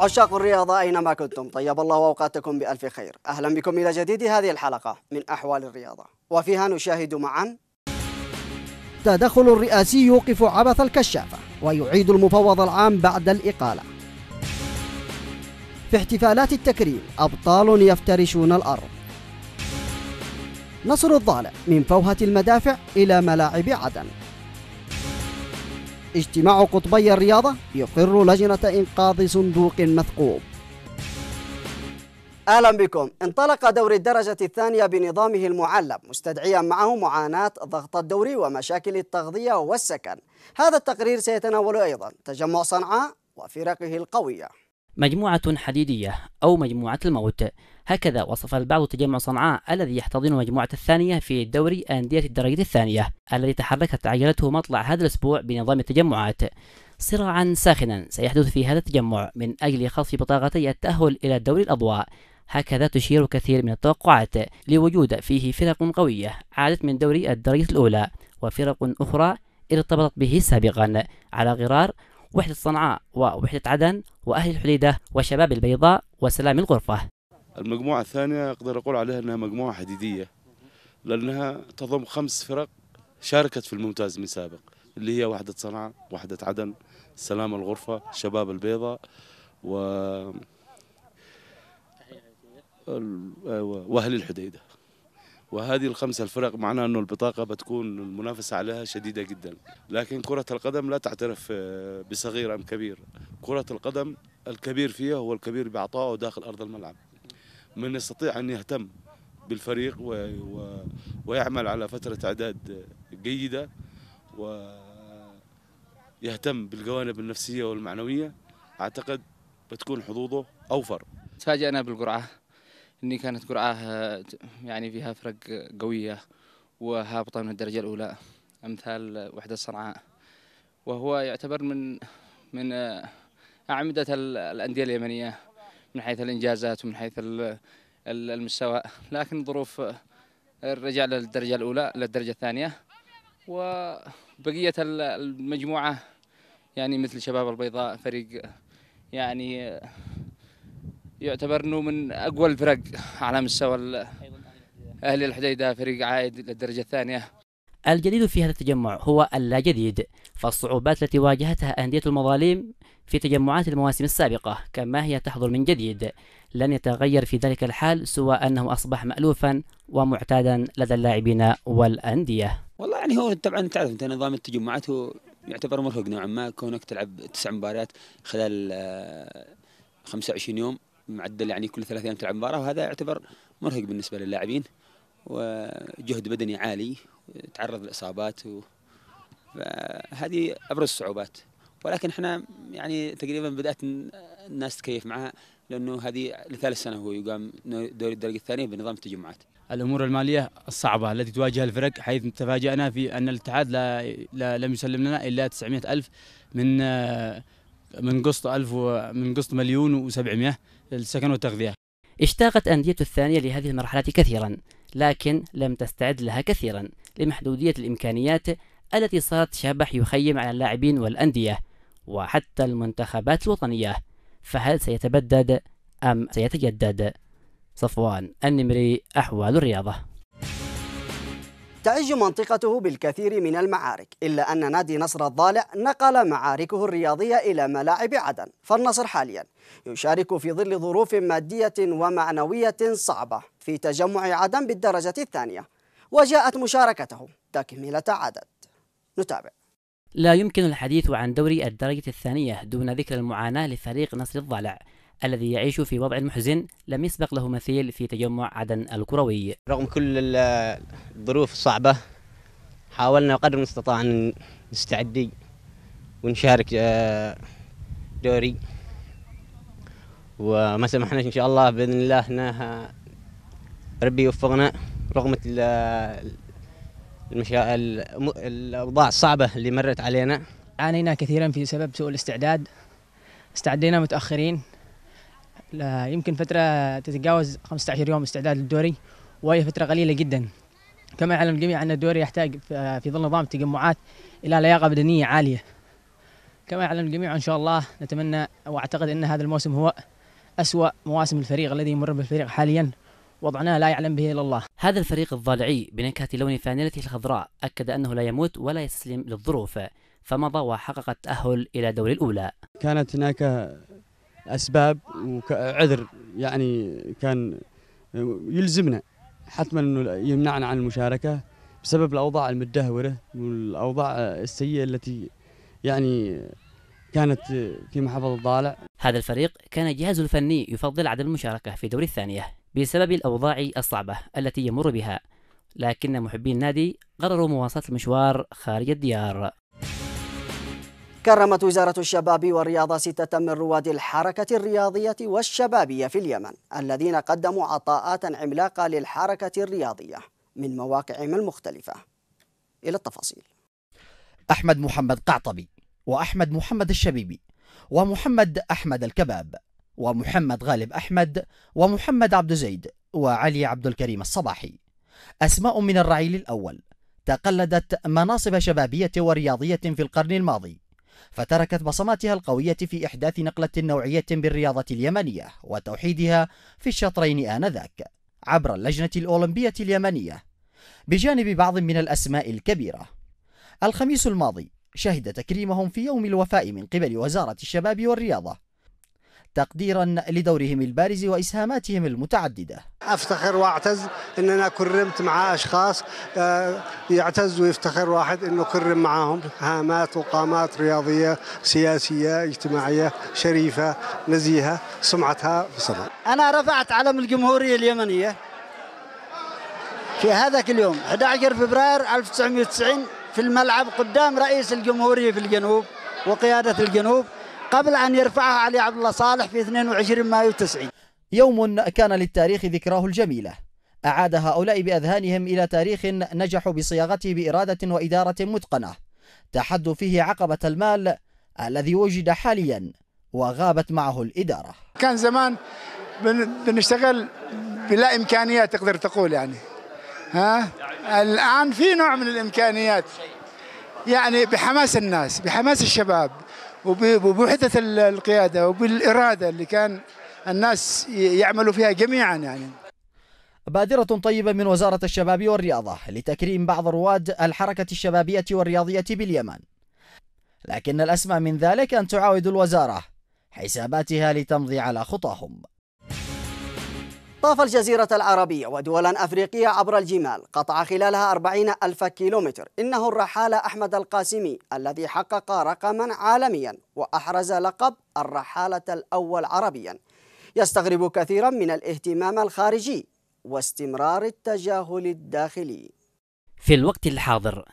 عشاق الرياضة أينما كنتم طيب الله أوقاتكم بألف خير أهلا بكم إلى جديد هذه الحلقة من أحوال الرياضة وفيها نشاهد معا تدخل الرئاسي يوقف عبث الكشافة ويعيد المفوض العام بعد الإقالة في احتفالات التكريم أبطال يفترشون الأرض نصر الظالم من فوهة المدافع إلى ملاعب عدن اجتماع قطبي الرياضة يقر لجنة إنقاذ صندوق مثقوب أهلا بكم انطلق دوري الدرجة الثانية بنظامه المعلب مستدعيا معه معاناة ضغط الدوري ومشاكل التغذية والسكن هذا التقرير سيتناول أيضا تجمع صنعاء وفرقه القوية مجموعة حديدية أو مجموعة الموت هكذا وصف البعض تجمع صنعاء الذي يحتضن مجموعة الثانية في دوري أندية الدرجة الثانية الذي تحركت عجلته مطلع هذا الأسبوع بنظام التجمعات صراعا ساخنا سيحدث في هذا التجمع من أجل خصف بطاقتي التأهل إلى دوري الأضواء هكذا تشير كثير من التوقعات لوجود فيه فرق قوية عادت من دوري الدرجة الأولى وفرق أخرى ارتبطت به سابقا على غرار وحدة صنعاء ووحدة عدن وأهل الحليدة وشباب البيضاء وسلام الغرفة المجموعة الثانية أقدر أقول عليها أنها مجموعة حديدية لأنها تضم خمس فرق شاركت في الممتاز من سابق اللي هي وحدة صنعاء وحدة عدن سلام الغرفة شباب البيضاء و أيوة، وأهل الحديدة وهذه الخمسة الفرق معناها أنه البطاقة بتكون المنافسة عليها شديدة جدا لكن كرة القدم لا تعترف آه، بصغير أم كبير كرة القدم الكبير فيها هو الكبير بعطائه داخل أرض الملعب من يستطيع أن يهتم بالفريق و... و... ويعمل على فترة إعداد جيدة ويهتم بالجوانب النفسية والمعنوية أعتقد بتكون حظوظه أوفر تفاجأنا بالقرعة اني كانت قرعه يعني فيها فرق قويه وهابطه من الدرجه الاولى امثال وحده صنعاء وهو يعتبر من من اعمده الانديه اليمنيه من حيث الانجازات ومن حيث المستوى لكن ظروف الرجع للدرجه الاولى للدرجه الثانيه وبقيه المجموعه يعني مثل شباب البيضاء فريق يعني يعتبر انه من اقوى الفرق على مستوى اهلي الحديده فريق عائد للدرجه الثانيه الجديد في هذا التجمع هو اللا جديد فالصعوبات التي واجهتها أندية المظالم في تجمعات المواسم السابقة كما هي تحضر من جديد لن يتغير في ذلك الحال سوى أنه أصبح مألوفا ومعتادا لدى اللاعبين والأندية والله يعني هو طبعا تعرف انت نظام التجمعات هو يعتبر مرهق نوعا ما كونك تلعب تسع مباريات خلال 25 آه، يوم معدل يعني كل ثلاث ايام تلعب مباراه وهذا يعتبر مرهق بالنسبه للاعبين وجهد بدني عالي تعرض لاصابات و... فهذه ابرز الصعوبات ولكن احنا يعني تقريبا بدات الناس تكيف معها لانه هذه لثالث سنه هو يقام دوري الدرجه الثانيه بنظام التجمعات. الامور الماليه الصعبه التي تواجه الفرق حيث تفاجانا في ان الاتحاد لا, لا لم يسلم لنا الا 900 الف من آه، من قسط 1000 من قسط مليون و700 السكن والتغذية اشتاقت أندية الثانية لهذه المرحلة كثيرا لكن لم تستعد لها كثيرا لمحدودية الإمكانيات التي صارت شبح يخيم على اللاعبين والأندية وحتى المنتخبات الوطنية فهل سيتبدد أم سيتجدد؟ صفوان النمري أحوال الرياضة تعج منطقته بالكثير من المعارك إلا أن نادي نصر الضالع نقل معاركه الرياضية إلى ملاعب عدن فالنصر حاليا يشارك في ظل ظروف مادية ومعنوية صعبة في تجمع عدن بالدرجة الثانية وجاءت مشاركته تكملة عدد نتابع لا يمكن الحديث عن دوري الدرجة الثانية دون ذكر المعاناة لفريق نصر الضالع الذي يعيش في وضع محزن لم يسبق له مثيل في تجمع عدن الكروي رغم كل الظروف الصعبة حاولنا قدر المستطاع أن نستعد ونشارك آه، دوري وما سمحنا إن شاء الله بإذن الله أنها ربي يوفقنا رغم المشا... الأوضاع الصعبة اللي مرت علينا عانينا كثيرا في سبب سوء الاستعداد استعدينا متأخرين يمكن فترة تتجاوز 15 يوم استعداد للدوري وهي فترة قليلة جدا كما يعلم الجميع أن الدوري يحتاج في ظل نظام التجمعات إلى لياقة بدنية عالية كما يعلم الجميع إن شاء الله نتمنى وأعتقد أن هذا الموسم هو أسوأ مواسم الفريق الذي يمر بالفريق حاليا وضعنا لا يعلم به إلا الله هذا الفريق الضالعي بنكهة لون فانيلته الخضراء أكد أنه لا يموت ولا يستسلم للظروف فمضى وحقق التأهل إلى دوري الأولى كانت هناك اسباب وعذر يعني كان يلزمنا حتما انه يمنعنا عن المشاركه بسبب الاوضاع المدهوره والاوضاع السيئه التي يعني كانت في محافظه الضالع. هذا الفريق كان الجهاز الفني يفضل عدم المشاركه في دوري الثانيه بسبب الاوضاع الصعبه التي يمر بها، لكن محبي النادي قرروا مواصله المشوار خارج الديار. كرمت وزارة الشباب والرياضة ستة من رواد الحركة الرياضية والشبابية في اليمن الذين قدموا عطاءات عملاقة للحركة الرياضية من مواقعهم المختلفة إلى التفاصيل أحمد محمد قعطبي وأحمد محمد الشبيبي ومحمد أحمد الكباب ومحمد غالب أحمد ومحمد عبد زيد وعلي عبد الكريم الصباحي أسماء من الرعيل الأول تقلدت مناصب شبابية ورياضية في القرن الماضي فتركت بصماتها القوية في إحداث نقلة نوعية بالرياضة اليمنية وتوحيدها في الشطرين آنذاك عبر اللجنة الأولمبية اليمنية بجانب بعض من الأسماء الكبيرة الخميس الماضي شهد تكريمهم في يوم الوفاء من قبل وزارة الشباب والرياضة تقديرا لدورهم البارز وإسهاماتهم المتعددة أفتخر وأعتز أننا كرمت مع أشخاص آه، يعتز ويفتخر واحد أنه كرم معهم هامات وقامات رياضية سياسية اجتماعية شريفة نزيهة سمعتها في الصدر أنا رفعت علم الجمهورية اليمنية في هذاك اليوم 11 فبراير 1990 في الملعب قدام رئيس الجمهورية في الجنوب وقيادة الجنوب قبل أن يرفعها علي عبد الله صالح في 22 مايو 90 يوم كان للتاريخ ذكراه الجميلة أعاد هؤلاء بأذهانهم إلى تاريخ نجحوا بصياغته بإرادة وإدارة متقنة تحدوا فيه عقبة المال الذي وجد حاليا وغابت معه الإدارة كان زمان بنشتغل بلا إمكانيات تقدر تقول يعني ها الآن في نوع من الإمكانيات يعني بحماس الناس بحماس الشباب وبوحدة القيادة وبالإرادة اللي كان الناس يعملوا فيها جميعا يعني بادرة طيبة من وزارة الشباب والرياضة لتكريم بعض رواد الحركة الشبابية والرياضية باليمن لكن الأسمى من ذلك أن تعاود الوزارة حساباتها لتمضي على خطاهم طاف الجزيرة العربية ودولا أفريقية عبر الجمال قطع خلالها 40 ألف كيلومتر إنه الرحالة أحمد القاسمي الذي حقق رقما عالميا وأحرز لقب الرحالة الأول عربيا يستغرب كثيرا من الاهتمام الخارجي واستمرار التجاهل الداخلي في الوقت الحاضر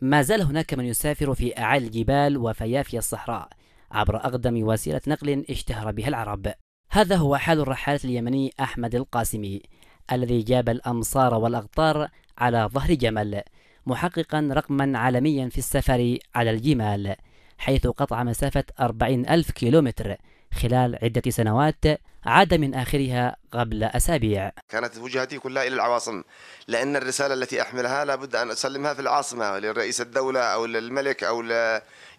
ما زال هناك من يسافر في أعالي الجبال وفيافي الصحراء عبر أقدم وسيلة نقل اشتهر بها العرب هذا هو حال الرحالة اليمني أحمد القاسمي الذي جاب الأمصار والأغطار على ظهر جمل محققا رقما عالميا في السفر على الجمال حيث قطع مسافة 40 ألف كيلومتر خلال عدة سنوات عاد من آخرها قبل أسابيع كانت وجهتي كلها إلى العواصم لأن الرسالة التي أحملها لابد أن أسلمها في العاصمة لرئيس الدولة أو للملك أو ل...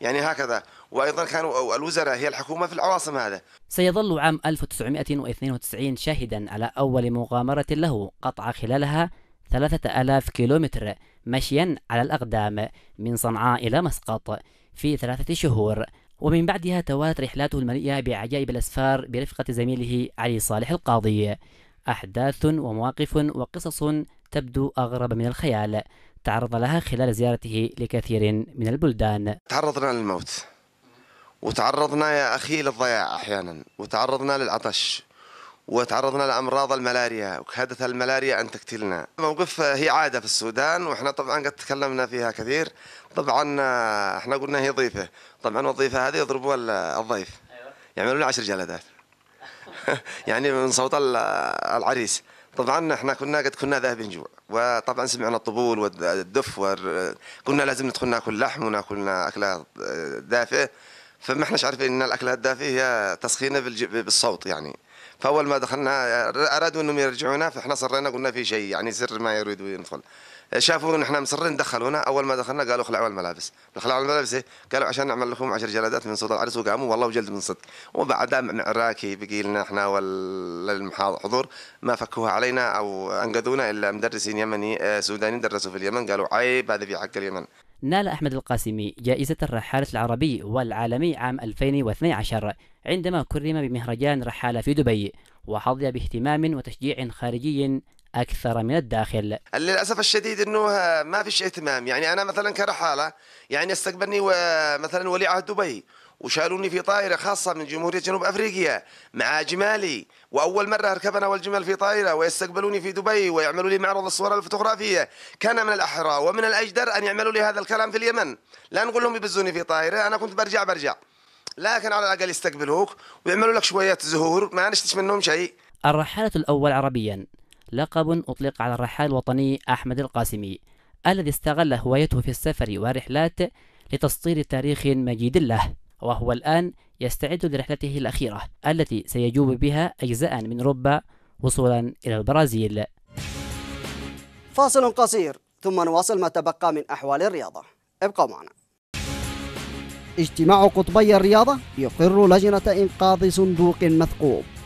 يعني هكذا وأيضا كانوا الوزراء هي الحكومة في العواصم هذا سيظل عام 1992 شاهدا على أول مغامرة له قطع خلالها 3000 كيلومتر مشيا على الأقدام من صنعاء إلى مسقط في ثلاثة شهور ومن بعدها توالت رحلاته المليئة بعجائب الأسفار برفقة زميله علي صالح القاضي أحداث ومواقف وقصص تبدو أغرب من الخيال تعرض لها خلال زيارته لكثير من البلدان تعرضنا للموت وتعرضنا يا أخي للضياع أحيانا وتعرضنا للعطش وتعرضنا لامراض الملاريا وكادت الملاريا ان تقتلنا موقف آه، هي عاده في السودان واحنا طبعا قد تكلمنا فيها كثير طبعا آه، احنا قلنا هي ضيفه طبعا الضيفه هذه يضربوا آه، الضيف أيوة. يعملوا له عشر جلدات يعني من صوت العريس طبعا احنا كنا قد كنا ذاهبين جوع وطبعا سمعنا الطبول والدف وال... كنا لازم ندخل ناكل لحم وناكل اكله دافئه فما احناش عارفين ان الاكل الدافئه هي تسخينه بالصوت يعني فاول ما دخلنا ارادوا انهم يرجعونا فاحنا صرنا قلنا في شيء يعني سر ما يريدوا يدخل شافوا ان احنا مصرين دخلونا اول ما دخلنا قالوا خلعوا الملابس خلعوا الملابس إيه؟ قالوا عشان نعمل لكم عشر جلادات من صوت العرس وقاموا والله وجلد من صدق وبعدها عراكي بقي لنا احنا والحضور ما فكوها علينا او انقذونا الا مدرسين يمني آه، سوداني درسوا في اليمن قالوا عيب هذا في حق اليمن نال أحمد القاسمي جائزة الرحالة العربي والعالمي عام 2012 عندما كرم بمهرجان رحالة في دبي وحظي باهتمام وتشجيع خارجي أكثر من الداخل للأسف الشديد أنه آه، ما فيش اهتمام يعني أنا مثلا كرحالة يعني استقبلني آه، مثلا ولي عهد دبي وشالوني في طائرة خاصة من جمهورية جنوب أفريقيا مع جمالي وأول مرة أركب أنا والجمال في طائرة ويستقبلوني في دبي ويعملوا لي معرض الصور الفوتوغرافية كان من الأحرى ومن الأجدر أن يعملوا لي هذا الكلام في اليمن لا نقول لهم يبزوني في طائرة أنا كنت برجع برجع لكن على الأقل يستقبلوك ويعملوا لك شوية زهور ما نشتش منهم شيء الرحالة الأول عربيا لقب أطلق على الرحال الوطني أحمد القاسمي الذي استغل هوايته في السفر والرحلات لتسطير تاريخ مجيد له وهو الآن يستعد لرحلته الأخيرة التي سيجوب بها أجزاء من أوروبا وصولا إلى البرازيل فاصل قصير ثم نواصل ما تبقى من أحوال الرياضة ابقوا معنا اجتماع قطبي الرياضة يقر لجنة إنقاذ صندوق مثقوب